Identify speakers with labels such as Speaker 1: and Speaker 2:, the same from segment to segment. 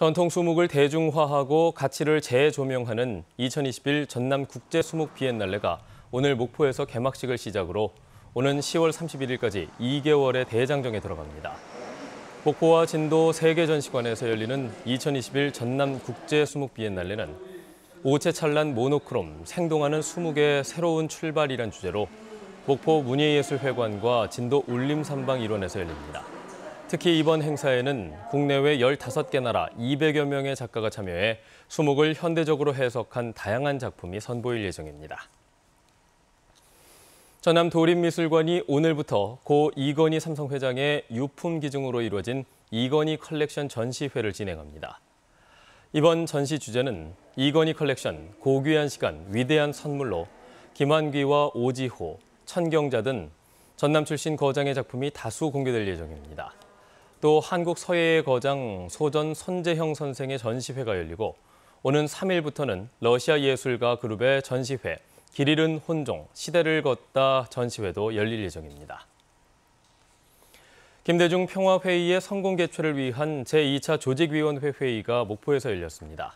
Speaker 1: 전통 수목을 대중화하고 가치를 재조명하는 2021 전남 국제 수목 비엔날레가 오늘 목포에서 개막식을 시작으로 오는 10월 31일까지 2개월의 대장정에 들어갑니다. 목포와 진도 세계전시관에서 열리는 2021 전남 국제 수목 비엔날레는 오체 찬란 모노크롬 생동하는 수목의 새로운 출발이란 주제로 목포 문예예술회관과 진도 울림산방 일원에서 열립니다. 특히 이번 행사에는 국내외 15개 나라 200여 명의 작가가 참여해 수목을 현대적으로 해석한 다양한 작품이 선보일 예정입니다. 전남 도립미술관이 오늘부터 고 이건희 삼성회장의 유품 기증으로 이루어진 이건희 컬렉션 전시회를 진행합니다. 이번 전시 주제는 이건희 컬렉션 고귀한 시간 위대한 선물로 김한귀와 오지호, 천경자 등 전남 출신 거장의 작품이 다수 공개될 예정입니다. 또 한국 서예의 거장 소전 선재형 선생의 전시회가 열리고 오는 3일부터는 러시아 예술가 그룹의 전시회 길 잃은 혼종 시대를 걷다 전시회도 열릴 예정입니다. 김대중 평화회의의 성공 개최를 위한 제2차 조직위원회 회의가 목포에서 열렸습니다.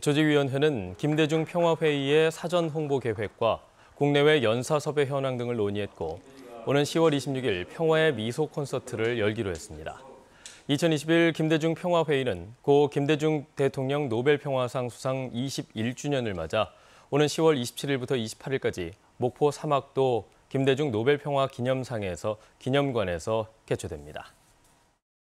Speaker 1: 조직위원회는 김대중 평화회의의 사전 홍보 계획과 국내외 연사섭외 현황 등을 논의했고 오는 10월 26일 평화의 미소 콘서트를 열기로 했습니다. 2021 김대중 평화회의는 고 김대중 대통령 노벨평화상 수상 21주년을 맞아 오는 10월 27일부터 28일까지 목포 사막도 김대중 노벨평화 기념상에서 기념관에서 개최됩니다.